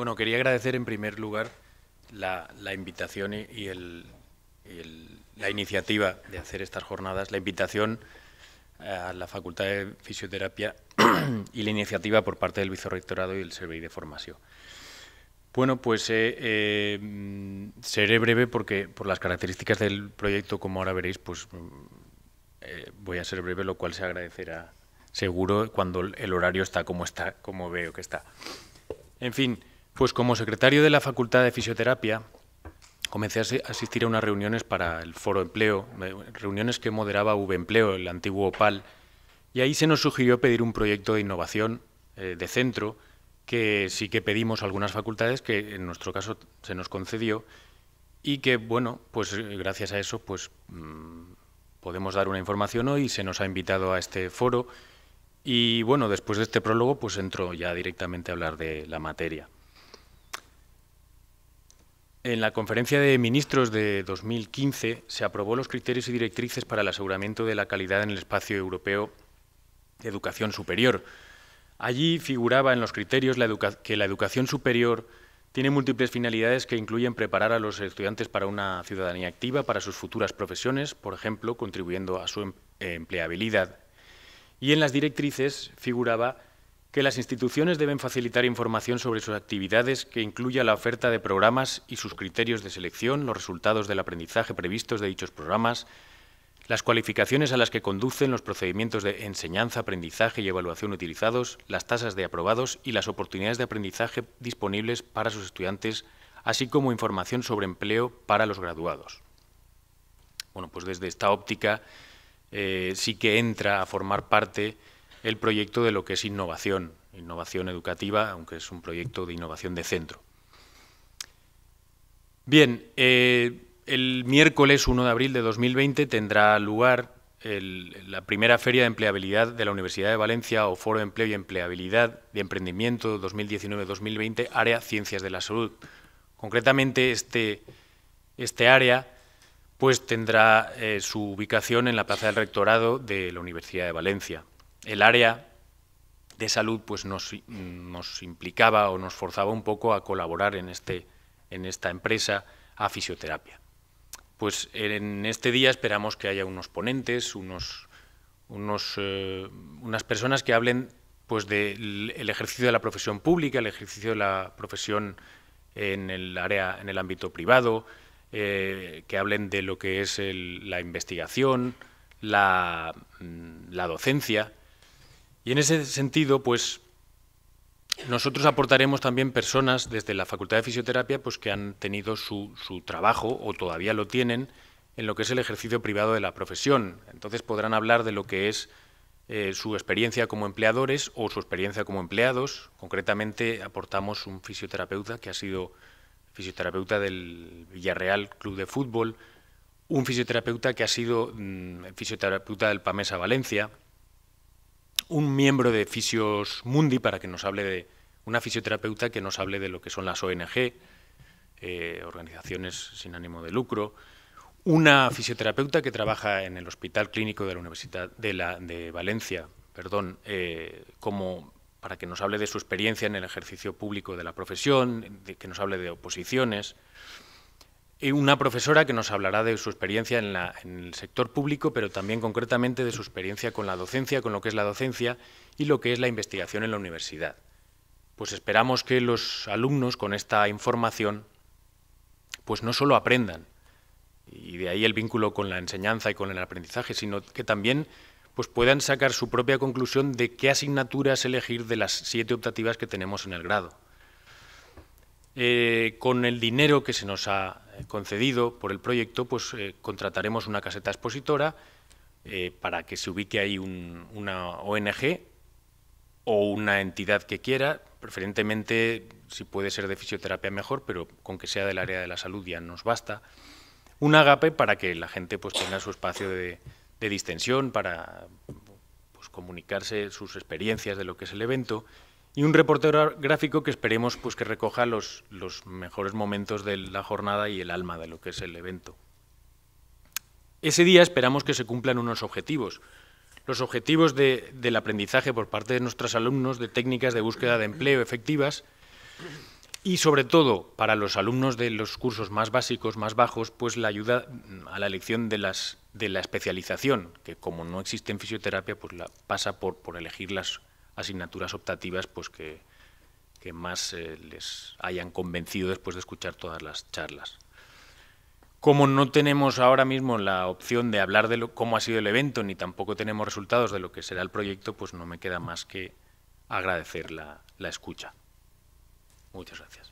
Bueno, quería agradecer en primer lugar la, invitación y, la iniciativa de hacer estas jornadas, la invitación eh, a la Facultad de Fisioterapia y la iniciativa por parte del Vicerrectorado y el Servicio de Formación. Bueno, pues eh, eh, seré breve porque por las características del proyecto, como ahora veréis, pues mm, voy a ser breve, lo cual se agradecerá seguro cuando el horario está como está, como veo que está. En fin, pues como secretario de la Facultad de Fisioterapia, comencé a asistir a unas reuniones para el Foro Empleo, reuniones que moderaba V-Empleo, el antiguo OPAL, y ahí se nos sugirió pedir un proyecto de innovación eh, de centro, que sí que pedimos a algunas facultades, que en nuestro caso se nos concedió, y que, bueno, pues eh, gracias a eso, pues mm, podemos dar una información hoy, se nos ha invitado a este foro, y bueno, después de este prólogo, pues entro ya directamente a hablar de la materia. En la conferencia de ministros de 2015 se aprobó los criterios y directrices para el aseguramiento de la calidad en el espacio europeo de educación superior. Allí figuraba en los criterios que la educación superior tiene múltiples finalidades que incluyen preparar a los estudiantes para una ciudadanía activa, para sus futuras profesiones, por ejemplo, contribuyendo a su em-, empleabilidad. Y en las directrices figuraba que las instituciones deben facilitar información sobre sus actividades que incluya la oferta de programas y sus criterios de selección, los resultados del aprendizaje previstos de dichos programas, las cualificaciones a las que conducen los procedimientos de enseñanza, aprendizaje y evaluación utilizados, las tasas de aprobados y las oportunidades de aprendizaje disponibles para sus estudiantes, así como información sobre empleo para los graduados. Bueno, pues desde esta óptica eh, sí que entra a formar parte el proyecto de lo que es innovación, innovación educativa, aunque es un proyecto de innovación de centro. Bien, eh, el miércoles 1 de abril de 2020 tendrá lugar la primera Feria de Empleabilidad de la Universidad de Valencia o Foro de Empleo y Empleabilidad de Emprendimiento 2019-2020, Área Ciencias de la Salud. Concretamente, este, este área pues tendrá eh, su ubicación en la Plaza del Rectorado de la Universidad de Valencia el área de salud pues, nos, implicaba o nos forzaba un poco a colaborar en, este, en esta empresa a fisioterapia. Pues en este día esperamos que haya unos ponentes, unos, eh, unas personas que hablen pues, del ejercicio de la profesión pública, el ejercicio de la profesión en el ámbito privado, eh, que hablen de lo que es la investigación, la mm, docencia, y en ese sentido, pues nosotros aportaremos también personas desde la Facultad de Fisioterapia pues, que han tenido su, su, trabajo o todavía lo tienen en lo que es el ejercicio privado de la profesión. Entonces podrán hablar de lo que es eh, su experiencia como empleadores o su experiencia como empleados. Concretamente aportamos un fisioterapeuta que ha sido fisioterapeuta del Villarreal Club de Fútbol, un fisioterapeuta que ha sido mm, fisioterapeuta del Pamesa Valencia, un miembro de Fisios Mundi para que nos hable de una fisioterapeuta que nos hable de lo que son las ONG, eh, organizaciones sin ánimo de lucro, una fisioterapeuta que trabaja en el Hospital Clínico de la Universidad de, la, Valencia, perdón, eh, como para que nos hable de su experiencia en el ejercicio público de la profesión, de, que nos hable de oposiciones una profesora que nos hablará de su experiencia en, el sector público, pero también concretamente de su experiencia con la docencia, con lo que es la docencia y lo que es la investigación en la universidad. Pues esperamos que los alumnos con esta información pues no solo aprendan, y de ahí el vínculo con la enseñanza y con el aprendizaje, sino que también pues puedan sacar su propia conclusión de qué asignaturas elegir de las siete optativas que tenemos en el grado. Eh, con el dinero que se nos ha concedido por el proyecto, pues eh, contrataremos una caseta expositora eh, para que se ubique ahí una ONG o una entidad que quiera, preferentemente si puede ser de fisioterapia mejor, pero con que sea del área de la salud ya nos basta. Un agape para que la gente pues, tenga su espacio de, de distensión, para pues, comunicarse sus experiencias de lo que es el evento y un reportero gráfico que esperemos pues, que recoja los, los mejores momentos de la jornada y el alma de lo que es el evento. Ese día esperamos que se cumplan unos objetivos, los objetivos de, del aprendizaje por parte de nuestros alumnos de técnicas de búsqueda de empleo efectivas y sobre todo para los alumnos de los cursos más básicos, más bajos, pues la ayuda a la elección de, las, de la especialización, que como no existe en fisioterapia, pues la, pasa por, por elegir las asignaturas optativas pues que, más eh, les hayan convencido después de escuchar todas las charlas. Como no tenemos ahora mismo la opción de hablar de cómo ha sido el evento, ni tampoco tenemos resultados de lo que será el proyecto, pues no me queda más que agradecer la escucha. Muchas gracias.